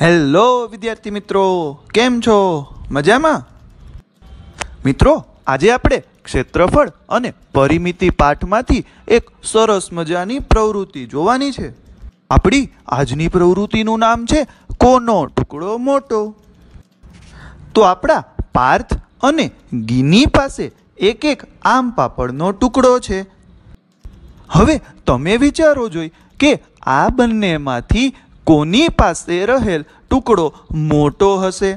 hello વિદ્યાર્થી મિત્રો કેમ છો મજામાં મિત્રો આજે આપણે ક્ષેત્રફળ અને પરિમિતિ પાઠમાંથી એક સરસ મજાની પ્રવૃત્તિ જોવાની છે આપણી આજની પ્રવૃત્તિનું નામ છે કોનો ટુકડો મોટો તો આપણા પાર્થ અને ગિની પાસે એક એક આમ પાપડનો ટુકડો છે હવે તમે વિચારો જોઈ કે આ બંનેમાંથી કોની પાસે રહેલ ટુકડો મોટો હશે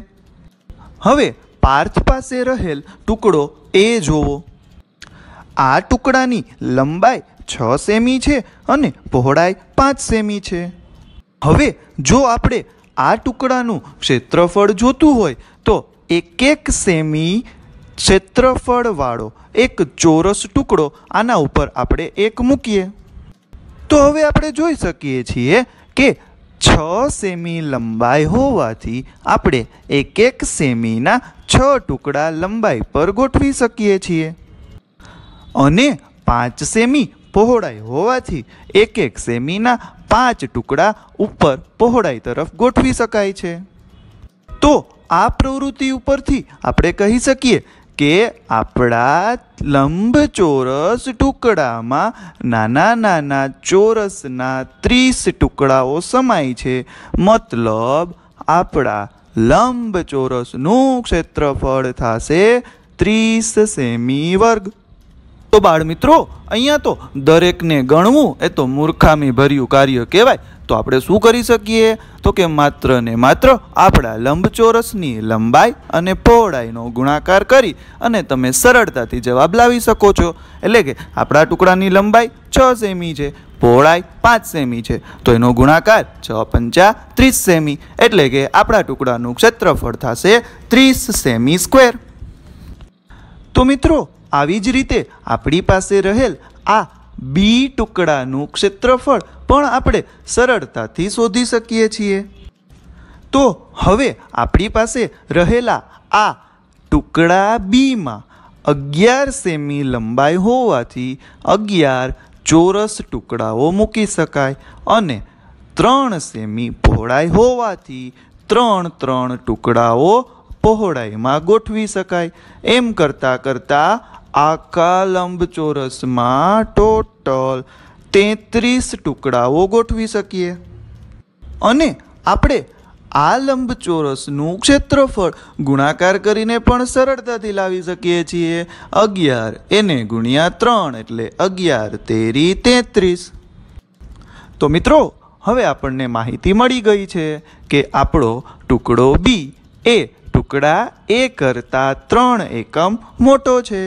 હવે પાર્થ પાસે રહેલ ટુકડો એ જોવો આ ટુકડાની લંબાઈ છ સેમી છે અને પહોળાઈ પાંચ સેમી છે હવે જો આપણે આ ટુકડાનું ક્ષેત્રફળ જોતું હોય તો એક એક સેમી ક્ષેત્રફળવાળો એક ચોરસ ટુકડો આના ઉપર આપણે એક મૂકીએ તો હવે આપણે જોઈ શકીએ છીએ કે છ સેમી લંબાઈ હોવાથી આપણે એક એક સેમીના છ ટુકડા લંબાઈ પર ગોઠવી શકીએ છીએ અને પાંચ સેમી પહોળાઈ હોવાથી એક એક સેમીના પાંચ ટુકડા ઉપર પહોળાઈ તરફ ગોઠવી શકાય છે તો આ પ્રવૃત્તિ ઉપરથી આપણે કહી શકીએ કે આપણા લંબચોરસ ટુકડામાં નાના નાના ચોરસના ત્રીસ ટુકડાઓ સમાય છે મતલબ આપણા લંબચોરસનું ક્ષેત્રફળ થશે ત્રીસ સેમી વર્ગ તો બાળ મિત્રો અહીંયા તો દરેકને ગણવું એ તો મૂર્ખામી ભર્યું કાર્ય કહેવાય તો આપણે શું કરી શકીએ તો કે માત્ર ને માત્ર આપણા લંબચોરસની લંબાઈ અને પહોળાઈનો ગુણાકાર કરી અને તમે સરળતાથી જવાબ લાવી શકો છો એટલે કે આપણા ટુકડાની લંબાઈ છ સેમી છે પહોળાઈ પાંચ સેમી છે તો એનો ગુણાકાર છ પંચા ત્રીસ સેમી એટલે કે આપણા ટુકડાનું ક્ષેત્રફળ થશે ત્રીસ સેમી સ્ક્વેર તો મિત્રો આવી જ રીતે આપણી પાસે રહેલ આ બી ટુકડાનું ક્ષેત્રફળ પણ આપણે સરળતાથી શોધી શકીએ છીએ તો હવે આપણી પાસે રહેલા આ ટુકડા બીમાં અગિયાર સેમી લંબાઈ હોવાથી અગિયાર ચોરસ ટુકડાઓ મૂકી શકાય અને ત્રણ સેમી પહોળાઈ હોવાથી ત્રણ ત્રણ ટુકડાઓ પહોળાઈમાં ગોઠવી શકાય એમ કરતાં કરતાં આખા લંબચોરસમાં ટોટલ તેત્રીસ ટુકડાઓ ગોઠવી શકીએ અને આપણે આ લંબચોરસનું ક્ષેત્રફળ ગુણાકાર કરીને પણ સરળતાથી લાવી શકીએ છીએ અગિયાર એને ગુણ્યા ત્રણ એટલે અગિયાર તેરી તેત્રીસ તો મિત્રો હવે આપણને માહિતી મળી ગઈ છે કે આપણો ટુકડો બી એ ટુકડા એ કરતાં ત્રણ એકમ મોટો છે